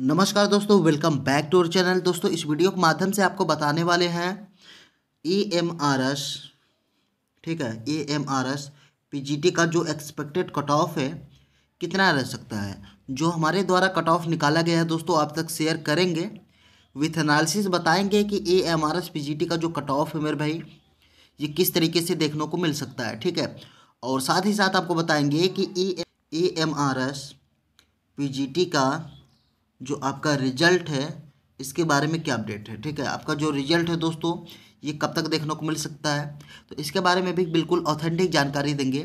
नमस्कार दोस्तों welcome back to our channel दोस्तों इस वीडियो के माध्यम से आपको बताने वाले हैं ई एम आर एस ठीक है E M R S P G T का जो एक्सपेक्टेड कट ऑफ है कितना रह सकता है जो हमारे द्वारा कट ऑफ निकाला गया है दोस्तों आप तक शेयर करेंगे विथ एनालिसिस बताएंगे कि E M R S P G T का जो कट ऑफ है मेरे भाई ये किस तरीके से देखने को मिल सकता है ठीक है और साथ ही साथ आपको बताएंगे कि E M R S P G T का जो आपका रिजल्ट है इसके बारे में क्या अपडेट है ठीक है आपका जो रिजल्ट है दोस्तों ये कब तक देखने को मिल सकता है तो इसके बारे में भी बिल्कुल ऑथेंटिक जानकारी देंगे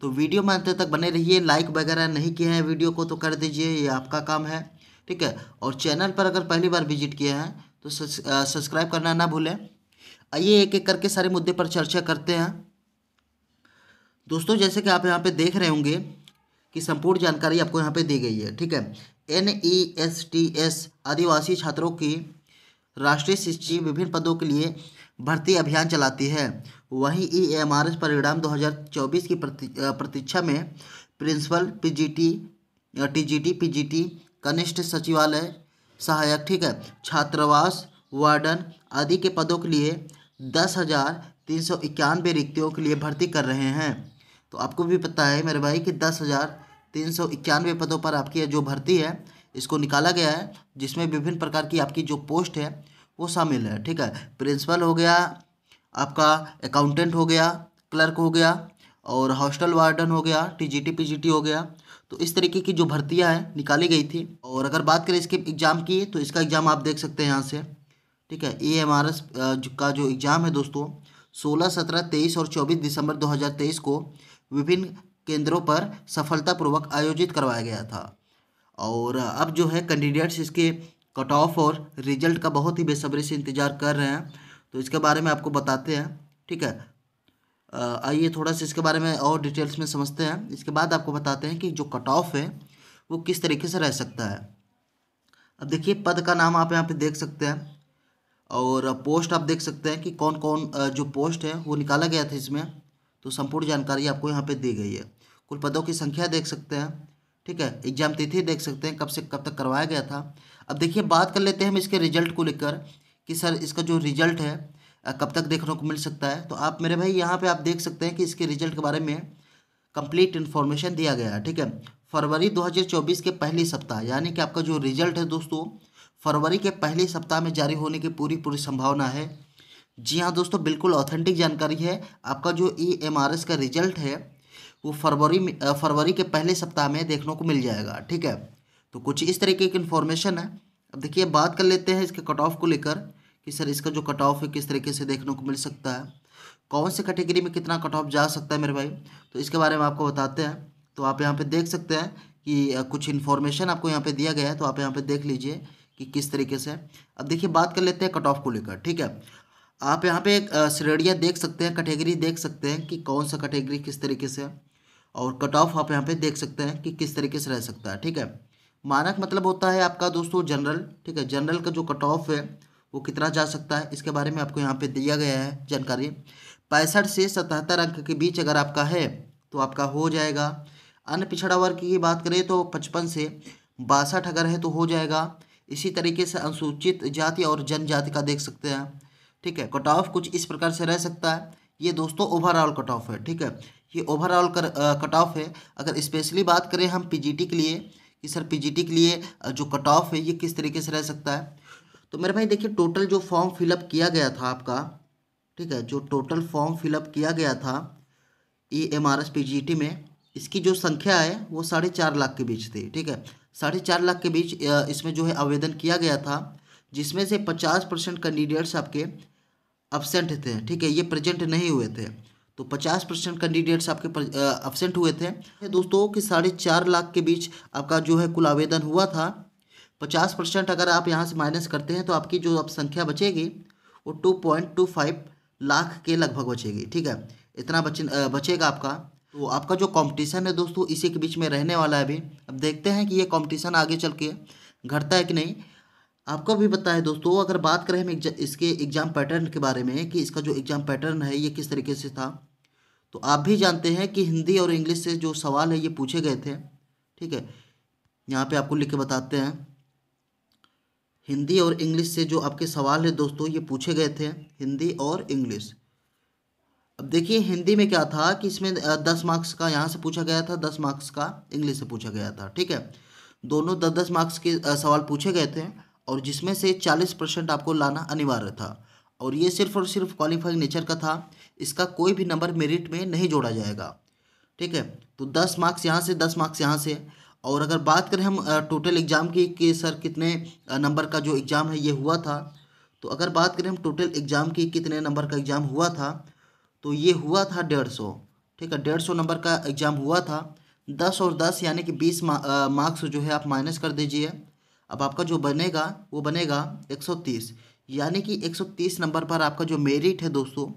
तो वीडियो में अंत तक बने रहिए लाइक वगैरह नहीं किया है वीडियो को तो कर दीजिए ये आपका काम है ठीक है और चैनल पर अगर पहली बार विजिट किया है तो सब्सक्राइब करना ना भूलें आइए एक एक करके सारे मुद्दे पर चर्चा करते हैं दोस्तों जैसे कि आप यहाँ पे देख रहे होंगे कि संपूर्ण जानकारी आपको यहाँ पे दी गई है ठीक है N E S T S आदिवासी छात्रों की राष्ट्रीय शिक्षा विभिन्न पदों के लिए भर्ती अभियान चलाती है वहीं ई एम आर एस परिणाम 2024 की प्रति, प्रतीक्षा में प्रिंसिपल पीजीटी टीजीटी पीजीटी कनिष्ठ सचिवालय सहायक ठीक है छात्रावास वार्डन आदि के पदों के लिए दस हज़ार तीन सौ इक्यानवे रिक्तियों के लिए भर्ती कर रहे हैं तो आपको भी पता है मेरे भाई कि दस हज़ार तीन सौ इक्यानवे पदों पर आपकी जो भर्ती है इसको निकाला गया है जिसमें विभिन्न प्रकार की आपकी जो पोस्ट है वो शामिल है ठीक है प्रिंसिपल हो गया आपका अकाउंटेंट हो गया क्लर्क हो गया और हॉस्टल वार्डन हो गया टीजीटी पीजीटी हो गया तो इस तरीके की जो भर्तियां हैं निकाली गई थी और अगर बात करें इसके एग्ज़ाम की तो इसका एग्ज़ाम आप देख सकते हैं यहाँ से ठीक है ए एम आर एस का जो एग्ज़ाम है दोस्तों सोलह सत्रह तेईस और चौबीस दिसंबर तेईस को विभिन्न केंद्रों पर सफलतापूर्वक आयोजित करवाया गया था और अब जो है कैंडिडेट्स इसके कट ऑफ और रिजल्ट का बहुत ही बेसब्री से इंतज़ार कर रहे हैं तो इसके बारे में आपको बताते हैं ठीक है आइए थोड़ा सा इसके बारे में और डिटेल्स में समझते हैं इसके बाद आपको बताते हैं कि जो कट ऑफ है वो किस तरीके से रह सकता है अब देखिए पद का नाम आप यहाँ पे देख सकते हैं और पोस्ट आप देख सकते हैं कि कौन कौन जो पोस्ट है वो निकाला गया था इसमें तो संपूर्ण जानकारी आपको यहाँ पे दी गई है कुल पदों की संख्या देख सकते हैं ठीक है एग्जाम तिथि देख सकते हैं कब से कब तक करवाया गया था अब देखिए बात कर लेते हैं हम इसके रिजल्ट को लेकर कि सर इसका जो रिजल्ट है कब तक देखने को मिल सकता है तो आप मेरे भाई यहाँ पे आप देख सकते हैं कि इसके रिजल्ट के बारे में कंप्लीट इन्फॉर्मेशन दिया गया है ठीक है फरवरी 2024 के पहले सप्ताह यानी कि आपका जो रिजल्ट है दोस्तों फरवरी के पहले सप्ताह में जारी होने की पूरी पूरी संभावना है जी हाँ दोस्तों बिल्कुल ऑथेंटिक जानकारी है आपका जो ई एम आर एस का रिजल्ट है वो फरवरी में फरवरी के पहले सप्ताह में देखने को मिल जाएगा ठीक है तो कुछ इस तरीके की इन्फॉर्मेशन है अब देखिए बात कर लेते हैं इसके कट ऑफ को लेकर कि सर इसका जो कट ऑफ है किस तरीके से देखने को मिल सकता है कौन से कैटेगरी में कितना कट ऑफ जा सकता है मेरे भाई तो इसके बारे में आपको बताते हैं तो आप यहाँ पे देख सकते हैं कि कुछ इन्फॉर्मेशन आपको यहाँ पे दिया गया है तो आप यहाँ पे देख लीजिए कि किस तरीके से अब देखिए बात कर लेते हैं कट ऑफ को लेकर ठीक है आप यहाँ पे श्रेणियाँ देख सकते हैं कैटेगरी देख सकते हैं कि कौन सा कैटेगरी किस तरीके से है और कट ऑफ आप यहाँ पे देख सकते हैं कि किस तरीके से रह सकता है ठीक है मानक मतलब होता है आपका दोस्तों जनरल ठीक है जनरल का जो कट ऑफ है वो कितना जा सकता है इसके बारे में आपको यहाँ पे दिया गया है जानकारी पैंसठ से सतहत्तर अंक के बीच अगर आपका है तो आपका हो जाएगा अन्य पिछड़ा वर्ग की बात करें तो पचपन से बासठ अगर है तो हो जाएगा इसी तरीके से अनुसूचित जाति और जनजाति का देख सकते हैं ठीक है कट ऑफ कुछ इस प्रकार से रह सकता है ये दोस्तों ओवरऑल कट ऑफ है ठीक है ये ओवरऑल कर कट ऑफ है अगर स्पेशली बात करें हम पीजीटी के लिए कि सर पीजीटी के लिए जो कट ऑफ है ये किस तरीके से रह सकता है तो मेरे भाई देखिए टोटल जो फॉर्म फिलअप किया गया था आपका ठीक है जो टोटल फॉर्म फिलअप किया गया था E M R S P G T में इसकी जो संख्या है वो साढ़े चार लाख के बीच थी ठीक है साढ़े चार लाख के बीच इसमें जो है आवेदन किया गया था जिसमें से पचास परसेंट कैंडिडेट्स आपके एबसेंट थे ठीक है ये प्रेजेंट नहीं हुए थे तो 50 परसेंट कैंडिडेट्स आपके एबसेंट हुए थे दोस्तों कि साढ़े चार लाख के बीच आपका जो है कुल आवेदन हुआ था 50 परसेंट अगर आप यहाँ से माइनस करते हैं तो आपकी जो अब संख्या बचेगी वो two point two five lakh के लगभग बचेगी ठीक है इतना बचे बचेगा आपका तो आपका जो कंपटीशन है दोस्तों इसी के बीच में रहने वाला है अभी अब देखते हैं कि ये कॉम्पिटिशन आगे चल के घटता है कि नहीं आपको भी पता है दोस्तों अगर बात करें हम इसके एग्ज़ाम पैटर्न के बारे में कि इसका जो एग्ज़ाम पैटर्न है ये किस तरीके से था तो आप भी जानते हैं कि हिंदी और इंग्लिश से जो सवाल है ये पूछे गए थे ठीक है यहाँ पे आपको लिख के बताते हैं हिंदी और इंग्लिश से जो आपके सवाल है दोस्तों ये पूछे गए थे हिंदी और इंग्लिश अब देखिए हिंदी में क्या था कि इसमें दस मार्क्स का यहाँ से पूछा गया था दस मार्क्स का इंग्लिश से पूछा गया था ठीक है दोनों दस दस मार्क्स के सवाल पूछे गए थे और जिसमें से चालीस परसेंट आपको लाना अनिवार्य था और ये सिर्फ और सिर्फ क्वालिफाइंग नेचर का था इसका कोई भी नंबर मेरिट में नहीं जोड़ा जाएगा ठीक है तो दस मार्क्स यहाँ से दस मार्क्स यहाँ से और अगर बात करें हम टोटल एग्ज़ाम की कि सर कितने नंबर का जो एग्ज़ाम है ये हुआ था तो अगर बात करें हम टोटल एग्ज़ाम की कितने नंबर का एग्ज़ाम हुआ था तो ये हुआ था डेढ़ सौ ठीक है डेढ़ सौ नंबर का एग्ज़ाम हुआ था दस और दस यानी कि बीस मार्क्स जो है आप माइनस कर दीजिए अब आपका जो बनेगा वो बनेगा एक सौ तीस यानी कि 130 नंबर पर आपका जो मेरिट है दोस्तों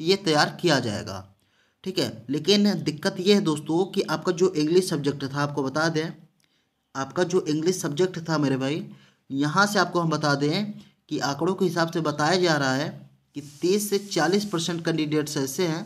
ये तैयार किया जाएगा ठीक है लेकिन दिक्कत ये है दोस्तों कि आपका जो इंग्लिश सब्जेक्ट था आपको बता दें आपका जो इंग्लिश सब्जेक्ट था मेरे भाई यहाँ से आपको हम बता दें कि आंकड़ों के हिसाब से बताया जा रहा है कि तीस से चालीस परसेंट कैंडिडेट्स ऐसे हैं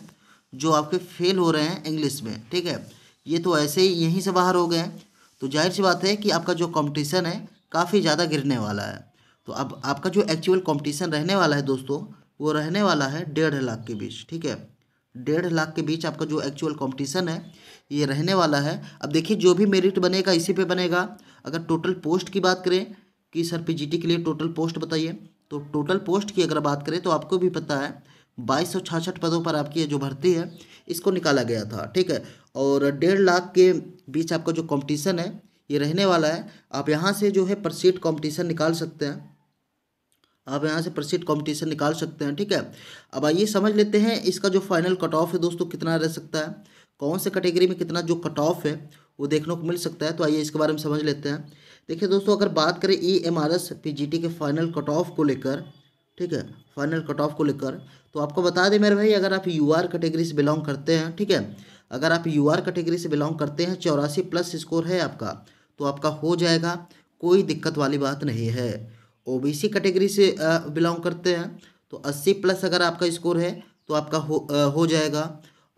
जो आपके फेल हो रहे हैं इंग्लिश में ठीक है ये तो ऐसे ही यहीं से बाहर हो गए हैं तो जाहिर सी बात है कि आपका जो कंपटीशन है काफ़ी ज़्यादा गिरने वाला है तो अब आपका जो एक्चुअल कंपटीशन रहने वाला है दोस्तों वो रहने वाला है डेढ़ लाख के बीच ठीक है डेढ़ लाख के बीच आपका जो एक्चुअल कंपटीशन है ये रहने वाला है अब देखिए जो भी मेरिट बनेगा इसी पे बनेगा अगर टोटल पोस्ट की बात करें कि सर पीजीटी के लिए टोटल पोस्ट बताइए तो टोटल पोस्ट की अगर बात करें तो आपको भी पता है बाईस सौ छाछठ पदों पर आपकी जो भर्ती है इसको निकाला गया था ठीक है और डेढ़ लाख के बीच आपका जो कंपटीशन है ये रहने वाला है आप यहाँ से जो है पर सीट कॉम्पिटिशन निकाल सकते हैं आप यहाँ से प्रसिद्ध कॉम्पिटिशन निकाल सकते हैं ठीक है अब आइए समझ लेते हैं इसका जो फाइनल कट ऑफ है दोस्तों कितना रह सकता है कौन से कैटेगरी में कितना जो कट ऑफ है वो देखने को मिल सकता है तो आइए इसके बारे में समझ लेते हैं देखिए दोस्तों अगर बात करें E M R S P G T के फाइनल कट ऑफ को लेकर ठीक है फाइनल कट ऑफ को लेकर तो आपको बता दें मेरे भाई अगर आप यू आर कैटेगरी से बिलोंग करते हैं ठीक है अगर आप यू आर कैटेगरी से बिलोंग करते हैं चौरासी प्लस स्कोर है आपका तो आपका हो जाएगा कोई दिक्कत वाली बात नहीं है ओबीसी कैटेगरी से बिलोंग करते हैं तो अस्सी प्लस अगर आपका स्कोर है तो आपका हो आ, हो जाएगा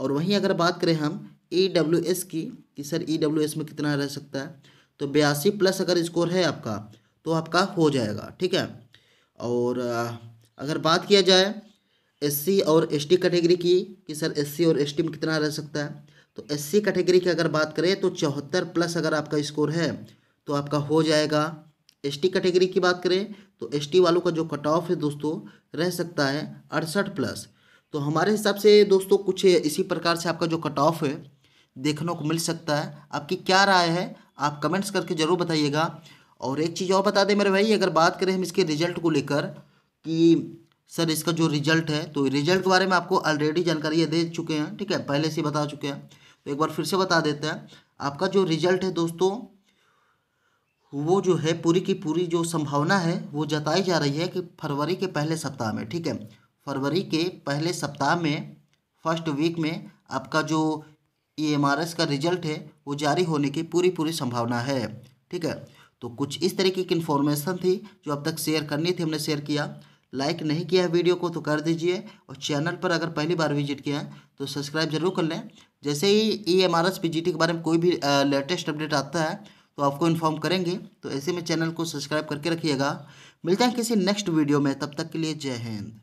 और वहीं अगर बात करें हम ई डब्ल्यू एस की कि सर ई डब्ल्यू एस में कितना रह सकता है तो बयासी प्लस अगर स्कोर है आपका तो आपका हो जाएगा ठीक है और अगर बात किया जाए एस और एस कैटेगरी की कि सर एस और एस में कितना रह सकता है तो एस कैटेगरी की अगर बात करें तो चौहत्तर प्लस अगर आपका स्कोर है तो आपका हो जाएगा एसटी कैटेगरी की बात करें तो एसटी वालों का जो कट ऑफ है दोस्तों रह सकता है अड़सठ प्लस तो हमारे हिसाब से दोस्तों कुछ इसी प्रकार से आपका जो कट ऑफ है देखने को मिल सकता है आपकी क्या राय है आप कमेंट्स करके ज़रूर बताइएगा और एक चीज़ और बता दें मेरे भाई अगर बात करें हम इसके रिजल्ट को लेकर कि सर इसका जो रिजल्ट है तो रिजल्ट के बारे में आपको ऑलरेडी जानकारी दे चुके हैं ठीक है पहले से बता चुके हैं तो एक बार फिर से बता देते हैं आपका जो रिजल्ट है दोस्तों वो जो है पूरी की पूरी जो संभावना है वो जताई जा रही है कि फरवरी के पहले सप्ताह में ठीक है फरवरी के पहले सप्ताह में फर्स्ट वीक में आपका जो ई e एम का रिजल्ट है वो जारी होने की पूरी पूरी संभावना है ठीक है तो कुछ इस तरीके की इन्फॉर्मेशन थी जो अब तक शेयर करनी थी हमने शेयर किया लाइक नहीं किया है वीडियो को तो कर दीजिए और चैनल पर अगर पहली बार विजिट किया है तो सब्सक्राइब जरूर कर लें जैसे ही E M R S P G T के बारे में कोई भी लेटेस्ट अपडेट आता है तो आपको इन्फॉर्म करेंगे तो ऐसे में चैनल को सब्सक्राइब करके रखिएगा मिलते हैं किसी नेक्स्ट वीडियो में तब तक के लिए जय हिंद